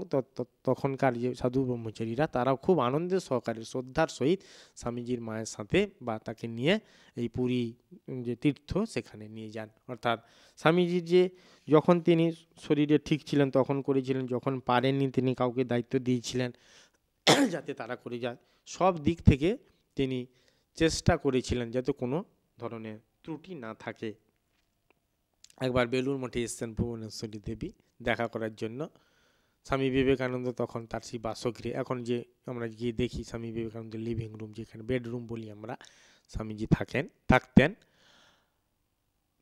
Speaker 1: তখনকার যে সাধু ব্রহ্মচারীরা তারাও খুব আনন্দের সহকারে শ্রদ্ধার সহিত স্বামীজির মায়ের সাথে বা তাকে নিয়ে এই পুরী যে তীর্থ সেখানে নিয়ে যান অর্থাৎ স্বামীজির যে যখন তিনি শরীরে ঠিক ছিলেন তখন করেছিলেন যখন পারেননি তিনি কাউকে দায়িত্ব দিয়েছিলেন যাতে তারা করে যায় সব দিক থেকে তিনি চেষ্টা করেছিলেন যাতে কোনো ধরনের ত্রুটি না থাকে একবার বেলুর মঠে এসছেন ভুবনেশ্বরী দেবী দেখা করার জন্য স্বামী বিবেকানন্দ তখন তার সেই বাসগৃহে এখন যে আমরা গিয়ে দেখি স্বামী বিবেকানন্দের লিভিং রুম যেখানে বেডরুম বলি আমরা স্বামীজি থাকেন থাকতেন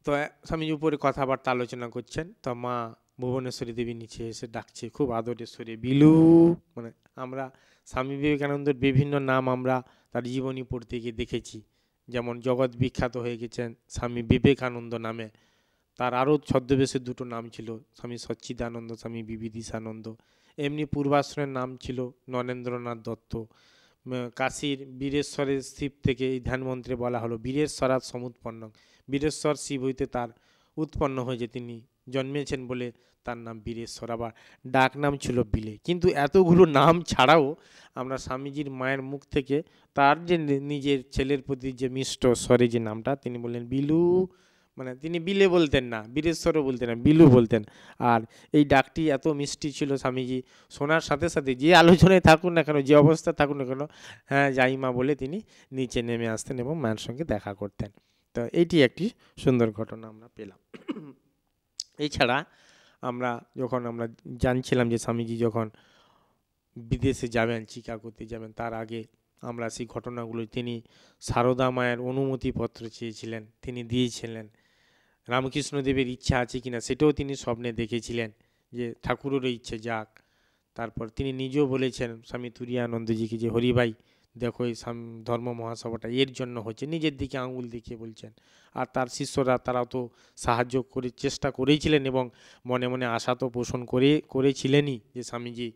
Speaker 1: তো স্বামীজি উপরে কথাবার্তা আলোচনা করছেন তো মা ভুবনেশ্বরী দেবী নিচে এসে ডাকছে খুব আদরে সরে বিলু মানে আমরা স্বামী বিবেকানন্দের বিভিন্ন নাম আমরা তার জীবনী পড়তে গিয়ে দেখেছি যেমন জগৎ বিখ্যাত হয়ে গেছেন স্বামী বিবেকানন্দ নামে তার আরও ছদ্মবেশের দুটো নাম ছিল স্বামী সচ্চিদানন্দ স্বামী বিবিদিশানন্দ এমনি পূর্বাশ্রমের নাম ছিল নরেন্দ্রনাথ দত্ত কাশীর বীরেশ্বরের শিব থেকে এই ধ্যানমন্ত্রে বলা হলো বীরেশ্বরাত সমুৎপন্ন বীরেশ্বর শিব হইতে তার উৎপন্ন হয়ে যে তিনি জন্মেছেন বলে তার নাম বীরেশ্বর আবার ডাক নাম ছিল বিলে কিন্তু এতগুলো নাম ছাড়াও আমরা স্বামীজির মায়ের মুখ থেকে তার যে নিজের ছেলের প্রতি যে মিষ্ট স্বরে যে নামটা তিনি বললেন বিলু মানে তিনি বিলে বলতেন না বীরেশ্বরও বলতেন না বিলু বলতেন আর এই ডাকটি এত মিষ্টি ছিল স্বামীজি শোনার সাথে সাথে যে আলোচনায় থাকুন না কেন যে অবস্থা থাকুন না কেন হ্যাঁ জাইমা বলে তিনি নিচে নেমে আসতেন এবং মায়ের সঙ্গে দেখা করতেন তো এইটি একটি সুন্দর ঘটনা আমরা পেলাম এছাড়া আমরা যখন আমরা জানছিলাম যে স্বামীজি যখন বিদেশে যাবেন চিকাগোতে যাবেন তার আগে আমরা সেই ঘটনাগুলো তিনি সারদা মায়ের অনুমতিপত্র চেয়েছিলেন তিনি দিয়েছিলেন রামকৃষ্ণদেবের ইচ্ছা আছে কিনা সেটাও তিনি স্বপ্নে দেখেছিলেন যে ঠাকুরেরও ইচ্ছে যাক তারপর তিনি নিজেও বলেছেন স্বামী তুরিয়ানন্দজিকে যে হরিভাই দেখো এই ধর্ম মহাসভাটা এর জন্য হচ্ছে নিজের দিকে আঙুল দেখিয়ে বলছেন আর তার শিষ্যরা তারা তো সাহায্য করে চেষ্টা করেছিলেন এবং মনে মনে আশা তো পোষণ করে করেছিলেনই যে স্বামীজি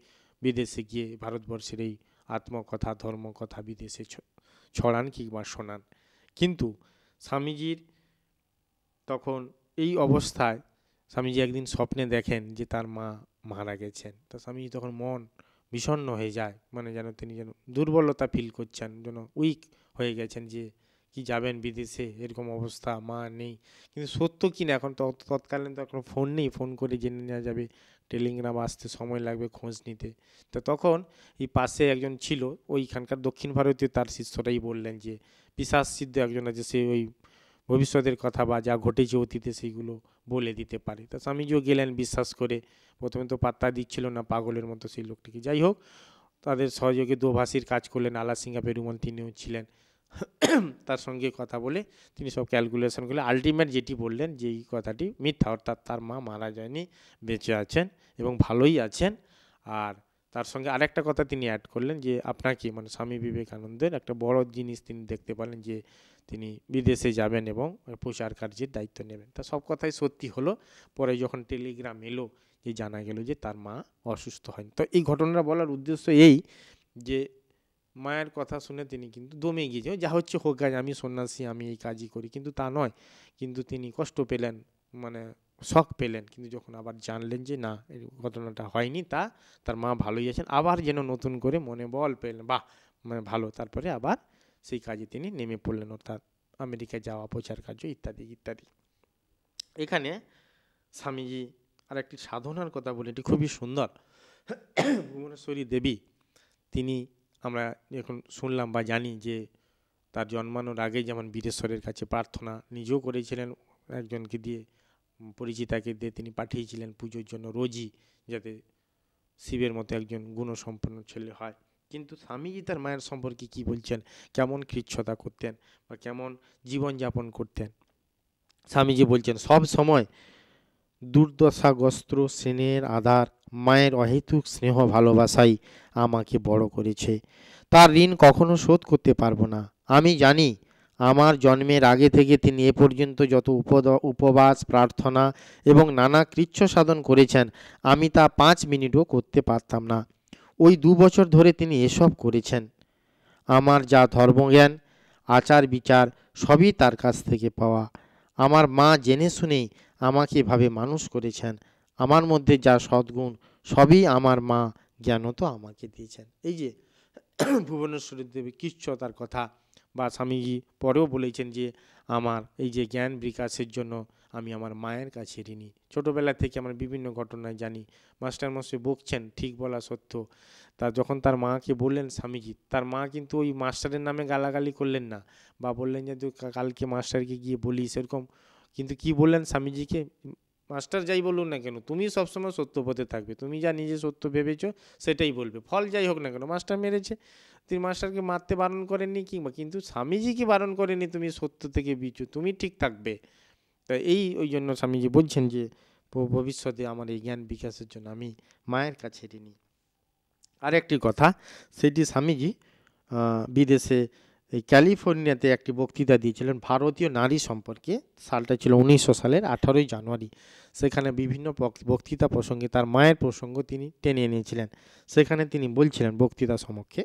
Speaker 1: বিদেশে গিয়ে ভারতবর্ষের এই আত্মকথা ধর্মকথা বিদেশে ছড়ান কিংবা শোনান কিন্তু স্বামীজির তখন এই অবস্থায় স্বামীজি একদিন স্বপ্নে দেখেন যে তার মা মারা গেছেন তো স্বামীজি তখন মন বিষণ্ন হয়ে যায় মানে যেন তিনি যেন দুর্বলতা ফিল করছেন যেন উইক হয়ে গেছেন যে কি যাবেন বিদেশে এরকম অবস্থা মা নেই কিন্তু সত্য কি না এখন তো তৎকালীন তো এখন ফোন নেই ফোন করে জেনে নেওয়া যাবে টেলিগ্রাম আসতে সময় লাগবে খোঁজ নিতে তো তখন এই পাশে একজন ছিল ওইখানকার দক্ষিণ ভারতীয় তার শিষ্যটাই বললেন যে পিসাস সিদ্ধ একজন আছে সে ওই ভবিষ্যতের কথা বা যা ঘটেছে অতীতে সেইগুলো বলে দিতে পারে তা স্বামীজিও গেলেন বিশ্বাস করে প্রথমে তো পাত্তা দিচ্ছিল না পাগলের মতো সেই লোকটিকে যাই হোক তাদের সহযোগে দোভাষীর কাজ করলেন আলাসিঙ্গা পেরুমন তিনিও ছিলেন তার সঙ্গে কথা বলে তিনি সব ক্যালকুলেশন করলেন আলটিমেট যেটি বললেন যেই কথাটি মিথ্যা অর্থাৎ তার মা মারা যায়নি বেঁচে আছেন এবং ভালোই আছেন আর তার সঙ্গে আরেকটা কথা তিনি অ্যাড করলেন যে আপনাকে মানে স্বামী বিবেকানন্দের একটা বড় জিনিস তিনি দেখতে পারলেন যে তিনি বিদেশে যাবেন এবং প্রচার কার্যের দায়িত্ব নেবেন তা সব কথাই সত্যি হলো পরে যখন টেলিগ্রাম এলো যে জানা গেল যে তার মা অসুস্থ হন তো এই ঘটনাটা বলার উদ্দেশ্য এই যে মায়ের কথা শুনে তিনি কিন্তু দমে গিয়েছেন যা হচ্ছে হোক গাছ আমি সন্ন্যাসী আমি এই কাজই করি কিন্তু তা নয় কিন্তু তিনি কষ্ট পেলেন মানে শখ পেলেন কিন্তু যখন আবার জানলেন যে না এই ঘটনাটা হয়নি তা তার মা ভালোই আছেন আবার যেন নতুন করে মনে বল পেলেন বাহ মানে ভালো তারপরে আবার সেই কাজে তিনি নেমে পড়লেন অর্থাৎ আমেরিকায় যাওয়া প্রচার কার্য ইত্যাদি ইত্যাদি এখানে স্বামীজি আর একটি সাধনার কথা বলে এটি খুবই সুন্দর ভুবনেশ্বরী দেবী তিনি আমরা এখন শুনলাম বা জানি যে তার জন্মানোর আগে যেমন বীরেশ্বরের কাছে প্রার্থনা নিজেও করেছিলেন একজনকে দিয়ে পরিচিতাকে দিয়ে তিনি পাঠিয়েছিলেন পুজোর জন্য রোজই যাতে শিবের মতো একজন গুণসম্পন্ন ছেলে হয় কিন্তু স্বামীজি তার মায়ের সম্পর্কে কি বলছেন কেমন কৃচ্ছতা করতেন বা কেমন জীবনযাপন করতেন স্বামীজি বলছেন সব সময় দুর্দশাগ্রস্ত সেনের আধার মায়ের অহেতুক স্নেহ ভালোবাসাই আমাকে বড় করেছে তার ঋণ কখনো শোধ করতে পারবো না আমি জানি আমার জন্মের আগে থেকে তিনি এ পর্যন্ত যত উপদ উপবাস প্রার্থনা এবং নানা কৃচ্ছ সাধন করেছেন আমি তা পাঁচ মিনিটও করতে পারতাম না ওই দু বছর ধরে তিনি এসব করেছেন আমার যা ধর্মজ্ঞান আচার বিচার সবই তার কাছ থেকে পাওয়া আমার মা জেনে শুনেই আমাকে এভাবে মানুষ করেছেন আমার মধ্যে যা সদ্গুণ সবই আমার মা জ্ঞান তো আমাকে দিয়েছেন এই যে ভুবনেশ্বরী দেবী কিচ্ছতার কথা বা স্বামীজি পরেও বলেছেন যে আমার এই যে জ্ঞান বিকাশের জন্য আমি আমার মায়ের কাছে ঋণী ছোটোবেলা থেকে আমার বিভিন্ন ঘটনায় জানি মাস্টারমশাই বকছেন ঠিক বলা সত্য তা যখন তার মাকে বললেন স্বামীজি তার মা কিন্তু ওই মাস্টারের নামে গালাগালি করলেন না বা বললেন যে তুই কালকে মাস্টারকে গিয়ে বলি সেরকম কিন্তু কি বললেন স্বামীজিকে মাস্টার যাই বলুন না কেন তুমি সবসময় সত্য পথে থাকবে তুমি যা নিজে সত্য ভেবেছো সেটাই বলবে ফল যাই হোক না কেন মাস্টার মেরেছে স্ত্রী মাস্টারকে মারতে বারণ করেননি কিংবা কিন্তু স্বামীজিকে বারণ করেনি তুমি সত্য থেকে বিচু তুমি ঠিক থাকবে তো এই ওই জন্য স্বামীজি বলছেন যে ভবিষ্যতে আমার এই জ্ঞান বিকাশের জন্য আমি মায়ের কাছে ঋণী আরেকটি কথা সেটি স্বামীজি বিদেশে এই ক্যালিফোর্নিয়াতে একটি বক্তৃতা দিয়েছিলেন ভারতীয় নারী সম্পর্কে সালটা ছিল উনিশশো সালের আঠারোই জানুয়ারি সেখানে বিভিন্ন বক্তৃতা প্রসঙ্গে তার মায়ের প্রসঙ্গ তিনি টেনে এনেছিলেন সেখানে তিনি বলছিলেন বক্তৃতা সমক্ষে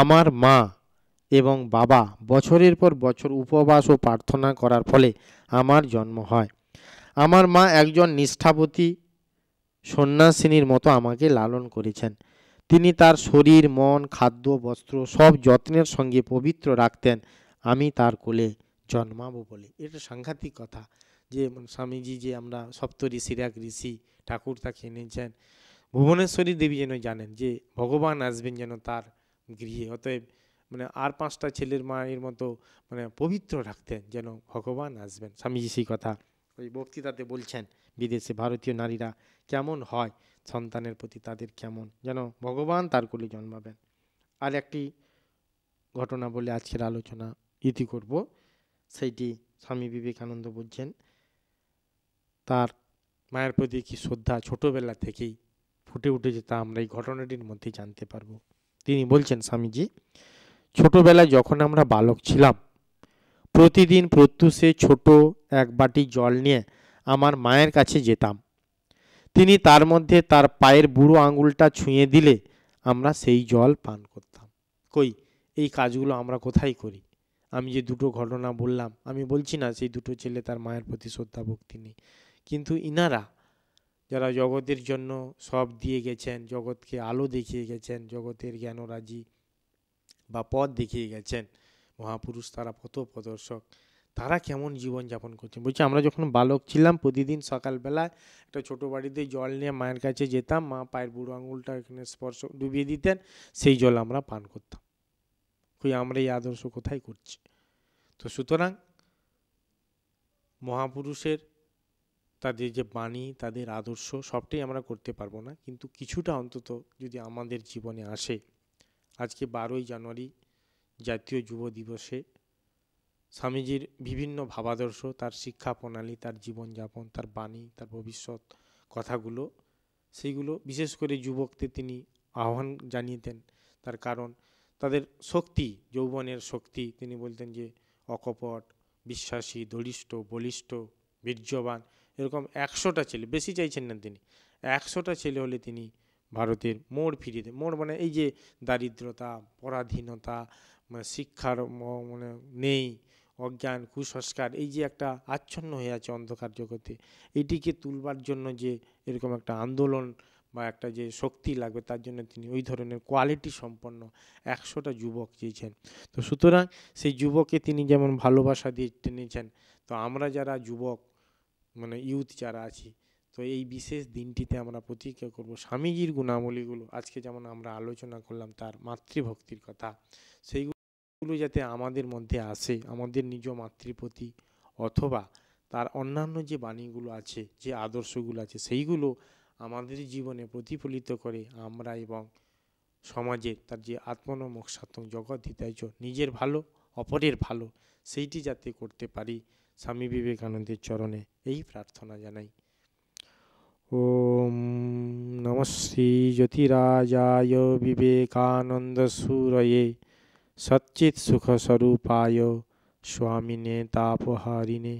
Speaker 1: আমার মা এবং বাবা বছরের পর বছর উপবাস ও প্রার্থনা করার ফলে আমার জন্ম হয় আমার মা একজন নিষ্ঠাপতি সন্ন্যাসিনীর মতো আমাকে লালন করেছেন তিনি তার শরীর মন খাদ্য বস্ত্র সব যত্নের সঙ্গে পবিত্র রাখতেন আমি তার কোলে জন্মাবো বলে এটা সাংঘাতিক কথা যে মানে স্বামীজি যে আমরা সপ্ত ঋষিরা ঋষি ঠাকুর তাকে এনেছেন ভুবনেশ্বরী দেবী যেন জানেন যে ভগবান আসবেন যেন তার গৃহে অতএব মানে আর পাঁচটা ছেলের মায়ের মতো মানে পবিত্র রাখতেন যেন ভগবান আসবেন স্বামীজি সেই কথা ওই বক্তৃতাতে বলছেন বিদেশে ভারতীয় নারীরা কেমন হয় সন্তানের প্রতি তাদের কেমন যেন ভগবান তার কোলে জন্মাবেন আর একটি ঘটনা বলে আজকের আলোচনা ইতি করব সেইটি স্বামী বিবেকানন্দ বলছেন তার মায়ের প্রতি কি শ্রদ্ধা ছোটোবেলা থেকেই ফুটে উঠেছে তা আমরা এই ঘটনাটির মধ্যে জানতে পারবো তিনি বলছেন স্বামীজি ছোটোবেলায় যখন আমরা বালক ছিলাম প্রতিদিন প্রত্যুষে ছোট এক বাটি জল নিয়ে আমার মায়ের কাছে যেতাম তিনি তার মধ্যে তার পায়ের বুড়ো আঙুলটা ছুঁয়ে দিলে আমরা সেই জল পান করতাম কই এই কাজগুলো আমরা কোথায় করি আমি যে দুটো ঘটনা বললাম আমি বলছি না সেই দুটো ছেলে তার মায়ের প্রতি শ্রদ্ধা ভক্তি নেই কিন্তু ইনারা যারা জগতের জন্য সব দিয়ে গেছেন জগৎকে আলো দেখিয়ে গেছেন জগতের জ্ঞানরাজি বা পথ দেখিয়ে গেছেন মহাপুরুষ তারা পথ প্রদর্শক তারা কেমন জীবনযাপন করছে বলছি আমরা যখন বালক ছিলাম প্রতিদিন সকালবেলা একটা ছোটো বাড়িতে জল নিয়ে মায়ের কাছে যেতাম মা পায়ের বুড়ো আঙুলটা এখানে স্পর্শ ডুবিয়ে দিতেন সেই জল আমরা পান করতাম কই আমরা এই আদর্শ কোথায় করছি তো সুতরাং মহাপুরুষের তাদের যে বাণী তাদের আদর্শ সবটাই আমরা করতে পারবো না কিন্তু কিছুটা অন্তত যদি আমাদের জীবনে আসে আজকে বারোই জানুয়ারি জাতীয় যুব দিবসে স্বামীজির বিভিন্ন ভাবাদর্শ তার শিক্ষা প্রণালী তার জীবনযাপন তার বাণী তার ভবিষ্যৎ কথাগুলো সেইগুলো বিশেষ করে যুবকদের তিনি আহ্বান জানিয়েতেন তার কারণ তাদের শক্তি যৌবনের শক্তি তিনি বলতেন যে অকপট বিশ্বাসী দরিষ্ঠ বলিষ্ঠ বীর্যবান এরকম একশোটা ছেলে বেশি চাইছেন না তিনি একশোটা ছেলে হলে তিনি ভারতের মোড় ফিরিয়ে দেন মোড় মানে এই যে দারিদ্রতা পরাধীনতা মানে শিক্ষার মানে নেই অজ্ঞান কুসংস্কার এই যে একটা আচ্ছন্ন হয়ে আছে অন্ধকার জগতে এটিকে তুলবার জন্য যে এরকম একটা আন্দোলন বা একটা যে শক্তি লাগবে তার জন্য তিনি ওই ধরনের কোয়ালিটি সম্পন্ন একশোটা যুবক চেয়েছেন তো সুতরাং সেই যুবকে তিনি যেমন ভালোবাসা দিয়ে টেনেছেন তো আমরা যারা যুবক মানে ইউথ যারা আছি তো এই বিশেষ দিনটিতে আমরা প্রতিজ্ঞা করব স্বামীজির গুণাবলীগুলো আজকে যেমন আমরা আলোচনা করলাম তার মাতৃভক্তির কথা সেই জিনিসগুলো যাতে আমাদের মধ্যে আসে আমাদের নিজ মাতৃপতি অথবা তার অন্যান্য যে বাণীগুলো আছে যে আদর্শগুলো আছে সেইগুলো আমাদের জীবনে প্রতিফলিত করে আমরা এবং সমাজে তার যে আত্মনমোক্ষাত্মক জগৎ হিতাইচ নিজের ভালো অপরের ভালো সেইটি যাতে করতে পারি স্বামী বিবেকানন্দের চরণে এই প্রার্থনা জানাই ও নম শ্রী জ্যোতিরাজায় বিবেকানন্দ সুরয়ে सच्चित सुख स्वरूपाय स्वामिने तापहारिने